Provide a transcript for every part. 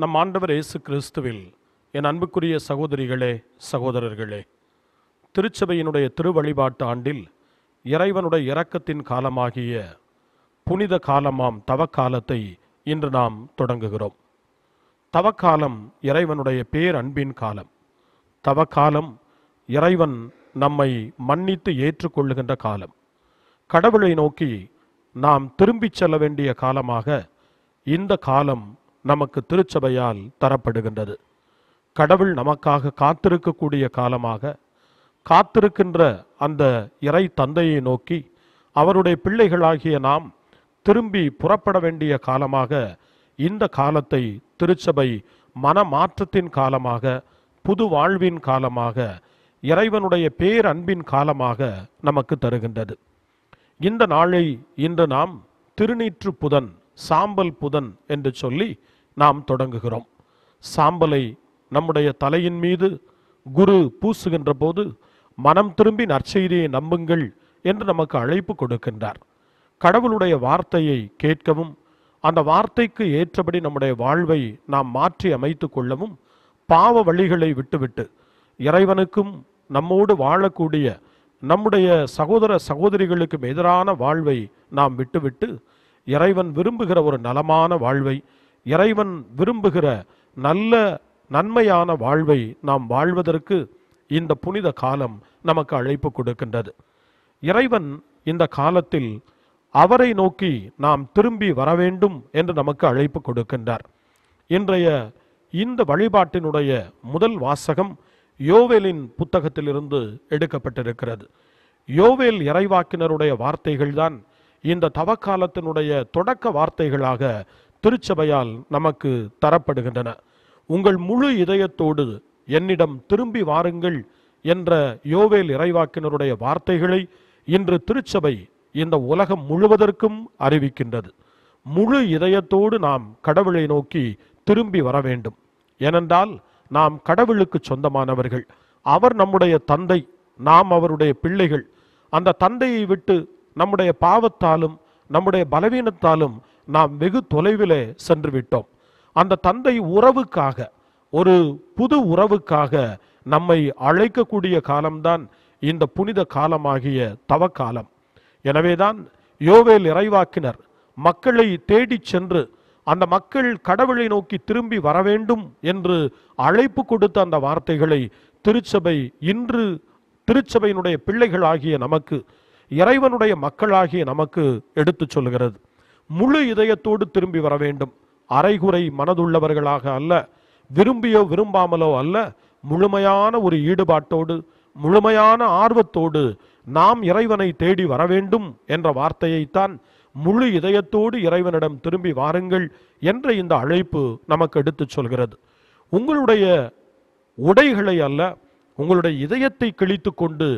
நம் ஆண்டவர் இயேசு கிறிஸ்துவில் என் அன்புக்குரிய சகோதரிகளே சகோதரர்களே திருச்சபையினுடைய திருவழிபாட்டு ஆண்டில் இறைவனுடைய இரக்கத்தின் காலமாகிய புனித காலமாம் தவக்காலத்தை இன்று நாம் தொடங்குகிறோம் தவக்காலம் இறைவனுடைய பேரன்பின் காலம் தவக்காலம் இறைவன் நம்மை மன்னித்து ஏற்றுக்கொள்ளுகின்ற காலம் கடவுளை நோக்கி நாம் திரும்பிச் செல்ல வேண்டிய காலமாக இந்த காலம் நமக்கு திருச்சபையால் தரப்படுகின்றது கடவுள் நமக்காக காத்திருக்கக்கூடிய காலமாக காத்திருக்கின்ற அந்த இறை தந்தையை நோக்கி அவருடைய பிள்ளைகளாகிய நாம் திரும்பி புறப்பட வேண்டிய காலமாக இந்த காலத்தை திருச்சபை மனமாற்றத்தின் காலமாக புது வாழ்வின் காலமாக இறைவனுடைய பேரன்பின் காலமாக நமக்கு தருகின்றது இந்த நாளை இன்று நாம் திருநீற்று புதன் சாம்பல் புதன் என்று சொல்லி நாம் தொடங்குகிறோம் சாம்பலை நம்முடைய தலையின் மீது குரு பூசுகின்ற போது மனம் திரும்பி நற்செய்தியை நம்புங்கள் என்று நமக்கு அழைப்பு கொடுக்கின்றார் கடவுளுடைய வார்த்தையை கேட்கவும் அந்த வார்த்தைக்கு ஏற்றபடி நம்முடைய வாழ்வை நாம் மாற்றி அமைத்து கொள்ளவும் பாவ வழிகளை விட்டுவிட்டு இறைவனுக்கும் நம்மோடு வாழக்கூடிய நம்முடைய சகோதர சகோதரிகளுக்கும் எதிரான வாழ்வை நாம் விட்டுவிட்டு இறைவன் விரும்புகிற ஒரு நலமான வாழ்வை இறைவன் விரும்புகிற நல்ல நன்மையான வாழ்வை நாம் வாழ்வதற்கு இந்த புனித காலம் நமக்கு அழைப்பு கொடுக்கின்றது இறைவன் இந்த காலத்தில் அவரை நோக்கி நாம் திரும்பி வர வேண்டும் என்று நமக்கு அழைப்பு கொடுக்கின்றார் இன்றைய இந்த வழிபாட்டினுடைய முதல் வாசகம் யோவேலின் புத்தகத்திலிருந்து எடுக்கப்பட்டிருக்கிறது யோவேல் இறைவாக்கினருடைய வார்த்தைகள்தான் இந்த தவக்காலத்தினுடைய தொடக்க வார்த்தைகளாக திருச்சபையால் நமக்கு தரப்படுகின்றன உங்கள் முழு இதயத்தோடு என்னிடம் திரும்பி வாருங்கள் என்ற யோவேல் இறைவாக்கினருடைய வார்த்தைகளை இன்று திருச்சபை இந்த உலகம் முழுவதற்கும் அறிவிக்கின்றது முழு இதயத்தோடு நாம் கடவுளை நோக்கி திரும்பி வர வேண்டும் ஏனென்றால் நாம் கடவுளுக்கு சொந்தமானவர்கள் அவர் நம்முடைய தந்தை நாம் அவருடைய பிள்ளைகள் அந்த தந்தையை விட்டு நம்முடைய பாவத்தாலும் நம்முடைய பலவீனத்தாலும் நாம் வெகு தொலைவிலே சென்று விட்டோம் அந்த தந்தை உறவுக்காக ஒரு புது உறவுக்காக நம்மை அழைக்கக்கூடிய காலம்தான் இந்த புனித காலமாகிய தவக்காலம் எனவேதான் யோவேல் இறைவாக்கினர் மக்களை தேடிச் சென்று அந்த மக்கள் கடவுளை நோக்கி திரும்பி வர வேண்டும் என்று அழைப்பு கொடுத்த அந்த வார்த்தைகளை திருச்சபை இன்று திருச்சபையினுடைய பிள்ளைகளாகிய நமக்கு இறைவனுடைய மக்களாகிய நமக்கு எடுத்து சொல்கிறது முழு இதயத்தோடு திரும்பி வர வேண்டும் அரைகுறை மனதுள்ளவர்களாக அல்ல விரும்பியோ விரும்பாமலோ அல்ல முழுமையான ஒரு ஈடுபாட்டோடு முழுமையான ஆர்வத்தோடு நாம் இறைவனை தேடி வர வேண்டும் என்ற வார்த்தையைத்தான் முழு இதயத்தோடு இறைவனிடம் திரும்பி வாருங்கள் என்ற இந்த அழைப்பு நமக்கு எடுத்துச் சொல்கிறது உங்களுடைய உடைகளை அல்ல உங்களுடைய இதயத்தை கிழித்து கொண்டு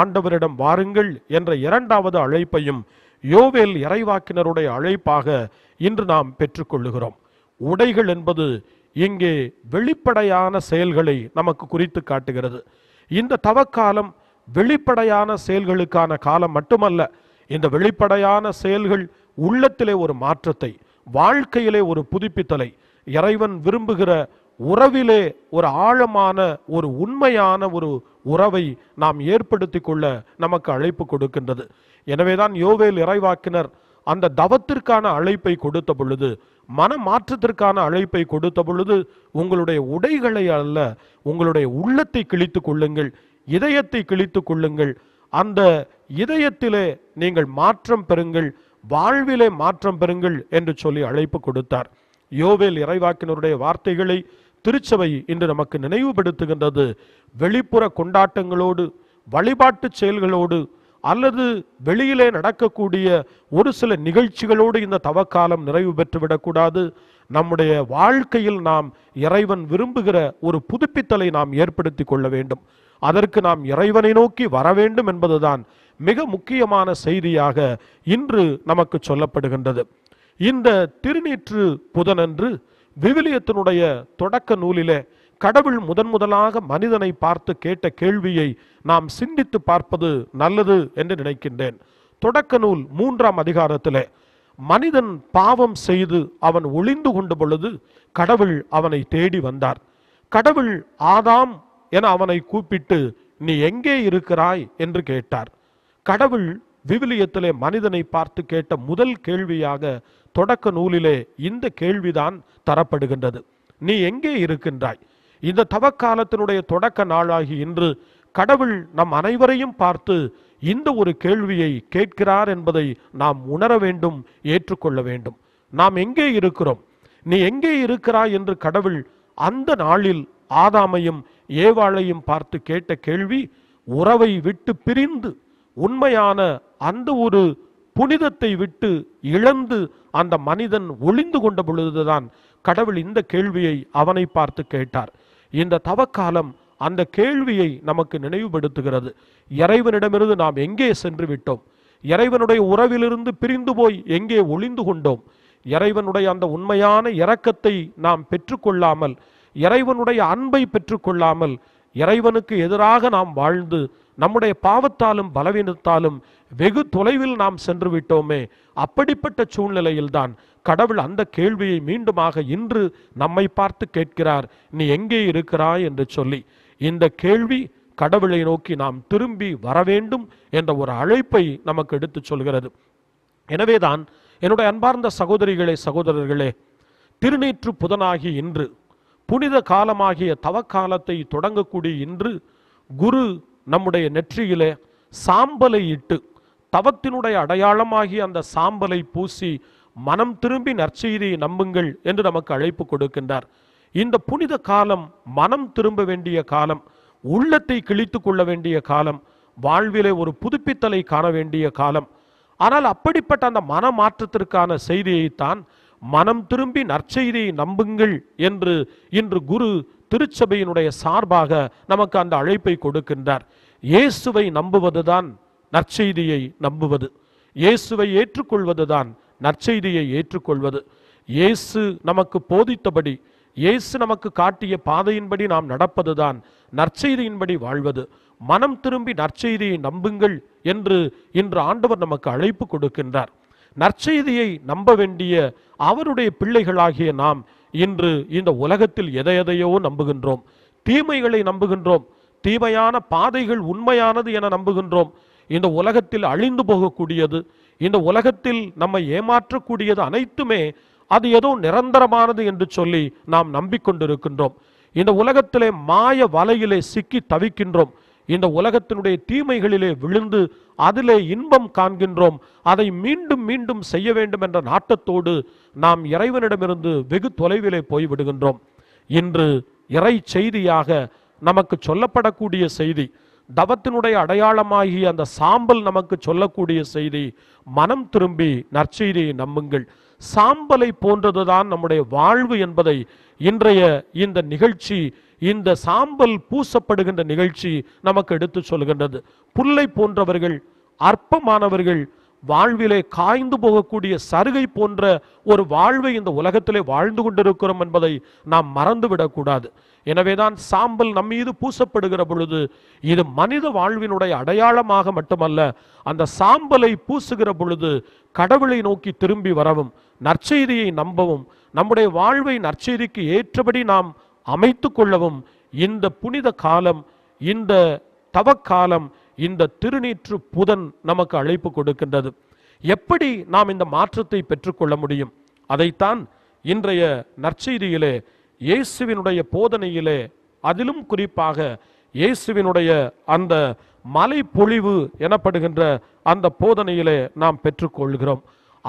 ஆண்டவரிடம் வாருங்கள் என்ற இரண்டாவது அழைப்பையும் யோவேல் இறைவாக்கினருடைய அழைப்பாக இன்று நாம் பெற்றுக்கொள்ளுகிறோம் உடைகள் என்பது இங்கே வெளிப்படையான செயல்களை நமக்கு குறித்து காட்டுகிறது இந்த தவக்காலம் வெளிப்படையான செயல்களுக்கான காலம் மட்டுமல்ல இந்த வெளிப்படையான செயல்கள் உள்ளத்திலே ஒரு மாற்றத்தை வாழ்க்கையிலே ஒரு புதுப்பித்தலை இறைவன் விரும்புகிற உறவிலே ஒரு ஆழமான ஒரு உண்மையான ஒரு உறவை நாம் ஏற்படுத்தி கொள்ள நமக்கு அழைப்பு கொடுக்கின்றது எனவேதான் யோவேல் இறைவாக்கினர் அந்த தவத்திற்கான அழைப்பை கொடுத்த பொழுது மன மாற்றத்திற்கான அழைப்பை கொடுத்த பொழுது உங்களுடைய உடைகளை அல்ல உங்களுடைய உள்ளத்தை கிழித்து கொள்ளுங்கள் இதயத்தை கிழித்து கொள்ளுங்கள் அந்த இதயத்திலே நீங்கள் மாற்றம் பெறுங்கள் வாழ்விலே மாற்றம் பெறுங்கள் என்று சொல்லி அழைப்பு கொடுத்தார் யோவேல் இறைவாக்கினருடைய வார்த்தைகளை திருச்சபை இன்று நமக்கு நினைவுபடுத்துகின்றது வெளிப்புற கொண்டாட்டங்களோடு வழிபாட்டு செயல்களோடு அல்லது வெளியிலே நடக்கக்கூடிய ஒரு சில நிகழ்ச்சிகளோடு இந்த தவக்காலம் நிறைவு பெற்றுவிடக்கூடாது நம்முடைய வாழ்க்கையில் நாம் இறைவன் விரும்புகிற ஒரு புதுப்பித்தலை நாம் ஏற்படுத்தி கொள்ள வேண்டும் அதற்கு நாம் இறைவனை நோக்கி வர வேண்டும் என்பதுதான் மிக முக்கியமான செய்தியாக இன்று நமக்கு சொல்லப்படுகின்றது இந்த திருநீற்று புதனன்று விவிலியத்தினுடைய தொடக்க நூலிலே கடவுள் முதன் முதலாக மனிதனை பார்த்து கேட்ட கேள்வியை நாம் சிந்தித்து பார்ப்பது நல்லது என்று நினைக்கின்றேன் தொடக்க நூல் மூன்றாம் அதிகாரத்திலே மனிதன் பாவம் செய்து அவன் ஒளிந்து கொண்ட பொழுது கடவுள் அவனை தேடி வந்தார் கடவுள் ஆதாம் என அவனை கூப்பிட்டு நீ எங்கே இருக்கிறாய் என்று கேட்டார் கடவுள் விவிலியத்திலே மனிதனை பார்த்து கேட்ட முதல் கேள்வியாக தொடக்க நூலிலே இந்த கேள்விதான் தரப்படுகின்றது நீ எங்கே இருக்கின்றாய் இந்த தவக்காலத்தினுடைய தொடக்க நாளாகி இன்று கடவுள் நம் அனைவரையும் பார்த்து இந்த ஒரு கேள்வியை கேட்கிறார் என்பதை நாம் உணர வேண்டும் ஏற்றுக்கொள்ள வேண்டும் நாம் எங்கே இருக்கிறோம் நீ எங்கே இருக்கிறாய் என்று கடவுள் அந்த நாளில் ஆதாமையும் ஏவாளையும் பார்த்து கேட்ட கேள்வி உறவை விட்டு பிரிந்து உண்மையான அந்த ஒரு புனிதத்தை விட்டு இழந்து அந்த மனிதன் ஒளிந்து கொண்ட பொழுதுதான் கடவுள் இந்த கேள்வியை அவனை பார்த்து கேட்டார் இந்த தவக்காலம் அந்த கேள்வியை நமக்கு நினைவுபடுத்துகிறது இறைவனிடமிருந்து நாம் எங்கே சென்று விட்டோம் இறைவனுடைய உறவிலிருந்து பிரிந்து போய் எங்கே ஒளிந்து கொண்டோம் இறைவனுடைய அந்த உண்மையான இரக்கத்தை நாம் பெற்றுக்கொள்ளாமல் இறைவனுடைய அன்பை பெற்றுக்கொள்ளாமல் இறைவனுக்கு எதிராக நாம் வாழ்ந்து நம்முடைய பாவத்தாலும் பலவீனத்தாலும் வெகு தொலைவில் நாம் சென்று விட்டோமே அப்படிப்பட்ட சூழ்நிலையில்தான் கடவுள் அந்த கேள்வியை மீண்டுமாக இன்று நம்மை பார்த்து கேட்கிறார் நீ எங்கே இருக்கிறாய் என்று சொல்லி இந்த கேள்வி கடவுளை நோக்கி நாம் திரும்பி வர வேண்டும் என்ற ஒரு அழைப்பை நமக்கு எடுத்து சொல்கிறது எனவேதான் என்னுடைய அன்பார்ந்த சகோதரிகளே சகோதரர்களே திருநீற்று புதனாகி இன்று புனித காலமாகிய தவக்காலத்தை தொடங்கக்கூடிய இன்று குரு நம்முடைய நெற்றியிலே சாம்பலை இட்டு தவத்தினுடைய அடையாளமாகி அந்த சாம்பலை பூசி மனம் திரும்பி நற்செய்தியை நம்புங்கள் என்று நமக்கு அழைப்பு கொடுக்கின்றார் இந்த புனித காலம் மனம் திரும்ப வேண்டிய காலம் உள்ளத்தை கிழித்து கொள்ள வேண்டிய காலம் வாழ்விலே ஒரு புதுப்பித்தலை காண வேண்டிய காலம் ஆனால் அப்படிப்பட்ட அந்த மன மாற்றத்திற்கான செய்தியைத்தான் மனம் திரும்பி நற்செய்தியை நம்புங்கள் என்று இன்று குரு திருச்சபையினுடைய சார்பாக நமக்கு அந்த அழைப்பை கொடுக்கின்றார் இயேசுவை நம்புவதுதான் நற்செய்தியை நம்புவது இயேசுவை ஏற்றுக்கொள்வதுதான் நற்செய்தியை ஏற்றுக்கொள்வது இயேசு நமக்கு போதித்தபடி இயேசு நமக்கு காட்டிய பாதையின்படி நாம் நடப்பதுதான் நற்செய்தியின்படி வாழ்வது மனம் திரும்பி நற்செய்தியை நம்புங்கள் என்று இன்று ஆண்டவர் நமக்கு அழைப்பு கொடுக்கின்றார் நற்செய்தியை நம்ப வேண்டிய அவருடைய பிள்ளைகளாகிய நாம் இன்று இந்த உலகத்தில் எதை எதையோ நம்புகின்றோம் தீமைகளை நம்புகின்றோம் தீமையான பாதைகள் உண்மையானது என நம்புகின்றோம் இந்த உலகத்தில் அழிந்து போகக்கூடியது இந்த உலகத்தில் நம்மை ஏமாற்றக்கூடியது அனைத்துமே அது எதுவும் நிரந்தரமானது என்று சொல்லி நாம் நம்பிக்கொண்டிருக்கின்றோம் இந்த உலகத்திலே மாய வலையிலே சிக்கி தவிக்கின்றோம் இந்த உலகத்தினுடைய தீமைகளிலே விழுந்து அதிலே இன்பம் காண்கின்றோம் அதை மீண்டும் மீண்டும் செய்ய வேண்டும் என்ற நாட்டத்தோடு நாம் இறைவனிடமிருந்து வெகு தொலைவிலே போய்விடுகின்றோம் இன்று இறை செய்தியாக நமக்கு சொல்லப்படக்கூடிய செய்தி தவத்தினுடைய அடையாளமாகி அந்த சாம்பல் நமக்கு சொல்லக்கூடிய செய்தி மனம் திரும்பி நற்செய்தியை நம்புங்கள் சாம்பலை போன்றதுதான் நம்முடைய வாழ்வு என்பதை இன்றைய இந்த நிகழ்ச்சி இந்த சாம்பல் பூசப்படுகின்ற நிகழ்ச்சி நமக்கு எடுத்து சொல்கின்றது புல்லை போன்றவர்கள் அற்பமானவர்கள் வாழ்விலே காய்ந்து போகக்கூடிய சருகை போன்ற ஒரு வாழ்வை இந்த உலகத்திலே வாழ்ந்து கொண்டிருக்கிறோம் என்பதை நாம் மறந்துவிடக்கூடாது எனவேதான் சாம்பல் நம்மீது பூசப்படுகிற பொழுது இது மனித வாழ்வினுடைய அடையாளமாக மட்டுமல்ல அந்த சாம்பலை பூசுகிற பொழுது கடவுளை நோக்கி திரும்பி வரவும் நற்செய்தியை நம்பவும் நம்முடைய வாழ்வை நற்செய்திக்கு ஏற்றபடி நாம் அமைத்து கொள்ளவும் இந்த புனித காலம் இந்த தவக்காலம் இந்த திருநீற்று புதன் நமக்கு அழைப்பு கொடுக்கின்றது எப்படி நாம் இந்த மாற்றத்தை பெற்றுக்கொள்ள முடியும் அதைத்தான் இன்றைய நற்செய்தியிலே இயேசுவினுடைய போதனையிலே அதிலும் குறிப்பாக இயேசுவினுடைய அந்த மலை பொழிவு எனப்படுகின்ற அந்த போதனையிலே நாம் பெற்றுக்கொள்கிறோம்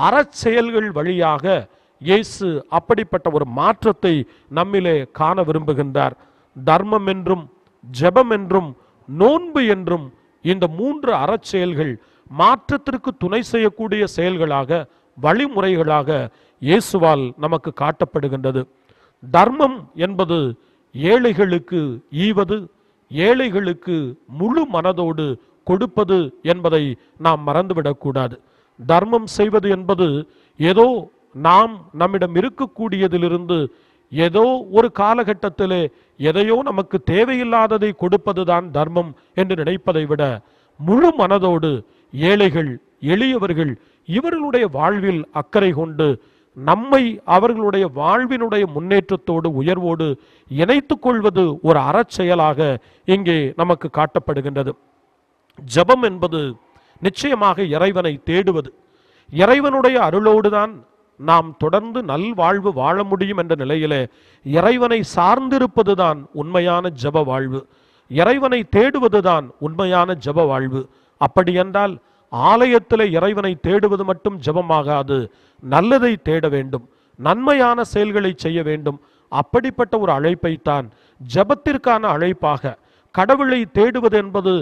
அறச்செயல்கள் வழியாக இயேசு அப்படிப்பட்ட ஒரு மாற்றத்தை நம்மிலே காண விரும்புகின்றார் தர்மம் என்றும் ஜெபம் என்றும் நோன்பு என்றும் இந்த மூன்று அறச்செயல்கள் மாற்றத்திற்கு துணை செய்யக்கூடிய செயல்களாக வழிமுறைகளாக இயேசுவால் நமக்கு காட்டப்படுகின்றது தர்மம் என்பது ஏழைகளுக்கு ஈவது ஏழைகளுக்கு முழு மனதோடு கொடுப்பது என்பதை நாம் மறந்துவிடக்கூடாது தர்மம் செய்வது என்பது ஏதோ நாம் நம்மிடம் இருக்கக்கூடியதிலிருந்து ஏதோ ஒரு காலகட்டத்திலே எதையோ நமக்கு தேவையில்லாததை கொடுப்பதுதான் தர்மம் என்று நினைப்பதை விட முழு மனதோடு ஏழைகள் எளியவர்கள் இவர்களுடைய வாழ்வில் அக்கறை கொண்டு நம்மை அவர்களுடைய வாழ்வினுடைய முன்னேற்றத்தோடு உயர்வோடு இணைத்துக் கொள்வது ஒரு அறச்செயலாக இங்கே நமக்கு காட்டப்படுகின்றது ஜபம் என்பது நிச்சயமாக இறைவனை தேடுவது இறைவனுடைய அருளோடுதான் நாம் தொடர்ந்து நல்வாழ்வு வாழ முடியும் என்ற நிலையிலே இறைவனை சார்ந்திருப்பதுதான் உண்மையான ஜப வாழ்வு இறைவனை தேடுவதுதான் உண்மையான ஜப வாழ்வு அப்படியென்றால் ஆலயத்தில் இறைவனை தேடுவது மட்டும் ஜபமாகாது நல்லதை தேட வேண்டும் நன்மையான செயல்களை செய்ய வேண்டும் அப்படிப்பட்ட ஒரு அழைப்பைத்தான் ஜபத்திற்கான அழைப்பாக கடவுளை தேடுவது என்பது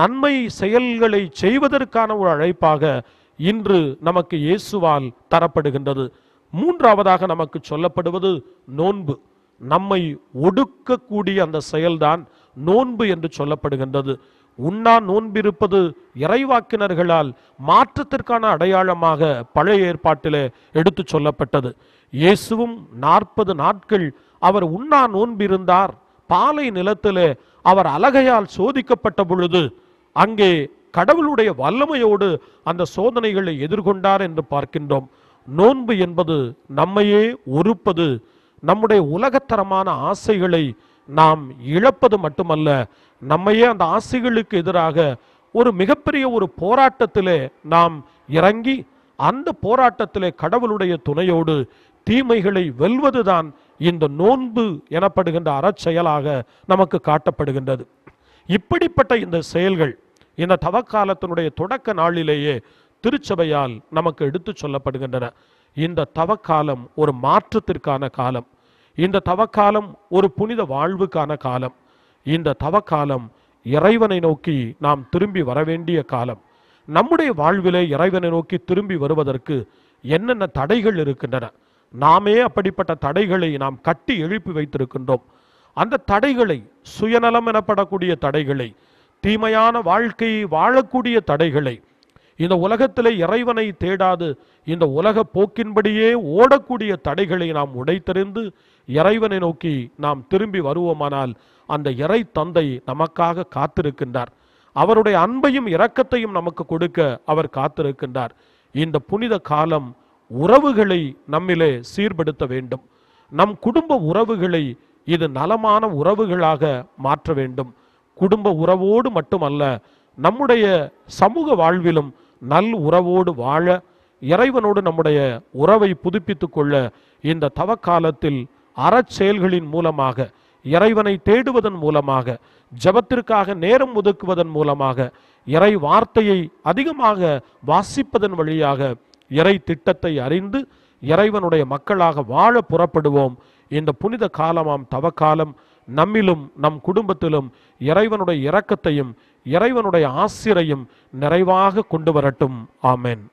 நன்மை செயல்களை செய்வதற்கான ஒரு அழைப்பாக இன்று நமக்கு இயேசுவால் தரப்படுகின்றது மூன்றாவதாக நமக்கு சொல்லப்படுவது நோன்பு நம்மை ஒடுக்கக்கூடிய அந்த செயல்தான் நோன்பு என்று சொல்லப்படுகின்றது உண்ணா நோன்பிருப்பது இறைவாக்கினர்களால் மாற்றத்திற்கான அடையாளமாக பழைய ஏற்பாட்டிலே எடுத்து சொல்லப்பட்டது இயேசுவும் நாற்பது நாட்கள் அவர் உண்ணா நோன்பிருந்தார் பாலை நிலத்திலே அவர் அலகையால் சோதிக்கப்பட்ட பொழுது அங்கே கடவுளுடைய வல்லமையோடு அந்த சோதனைகளை எதிர்கொண்டார் என்று பார்க்கின்றோம் நோன்பு என்பது நம்மையே உறுப்பது நம்முடைய உலகத்தரமான ஆசைகளை நாம் இழப்பது மட்டுமல்ல நம்மையே அந்த ஆசைகளுக்கு எதிராக ஒரு மிகப்பெரிய ஒரு போராட்டத்திலே நாம் இறங்கி அந்த போராட்டத்திலே கடவுளுடைய துணையோடு தீமைகளை வெல்வதுதான் இந்த நோன்பு எனப்படுகின்ற அறச்செயலாக நமக்கு காட்டப்படுகின்றது இப்படிப்பட்ட இந்த செயல்கள் இந்த தவக்காலத்தினுடைய தொடக்க நாளிலேயே திருச்சபையால் நமக்கு எடுத்து சொல்லப்படுகின்றன இந்த தவக்காலம் ஒரு மாற்றத்திற்கான காலம் இந்த தவக்காலம் ஒரு புனித வாழ்வுக்கான காலம் இந்த தவக்காலம் இறைவனை நோக்கி நாம் திரும்பி வரவேண்டிய காலம் நம்முடைய வாழ்விலே இறைவனை நோக்கி திரும்பி வருவதற்கு என்னென்ன தடைகள் இருக்கின்றன நாமே அப்படிப்பட்ட தடைகளை நாம் கட்டி எழுப்பி வைத்திருக்கின்றோம் அந்த தடைகளை சுயநலம் எனப்படக்கூடிய தடைகளை தீமையான வாழ்க்கையை வாழக்கூடிய தடைகளை இந்த உலகத்தில் இறைவனை தேடாது இந்த உலக போக்கின்படியே ஓடக்கூடிய தடைகளை நாம் உடைத்தறிந்து இறைவனை நோக்கி நாம் திரும்பி வருவோமானால் அந்த இறை தந்தை நமக்காக காத்திருக்கின்றார் அவருடைய அன்பையும் இரக்கத்தையும் நமக்கு கொடுக்க அவர் காத்திருக்கின்றார் இந்த புனித காலம் உறவுகளை நம்மிலே சீர்படுத்த வேண்டும் நம் குடும்ப உறவுகளை இது நலமான உறவுகளாக மாற்ற வேண்டும் குடும்ப உறவோடு மட்டுமல்ல நம்முடைய சமூக வாழ்விலும் நல் உறவோடு வாழ இறைவனோடு நம்முடைய உறவை புதுப்பித்து கொள்ள இந்த தவக்காலத்தில் அறச்செயல்களின் மூலமாக இறைவனை தேடுவதன் மூலமாக ஜபத்திற்காக நேரம் ஒதுக்குவதன் மூலமாக இறை வார்த்தையை அதிகமாக வாசிப்பதன் வழியாக இறை திட்டத்தை அறிந்து இறைவனுடைய மக்களாக வாழ புறப்படுவோம் இந்த புனித காலமாம் தவக்காலம் நம்மிலும் நம் குடும்பத்திலும் இறைவனுடைய இரக்கத்தையும் இறைவனுடைய ஆசிரையும் நிறைவாக கொண்டு வரட்டும் ஆமேன்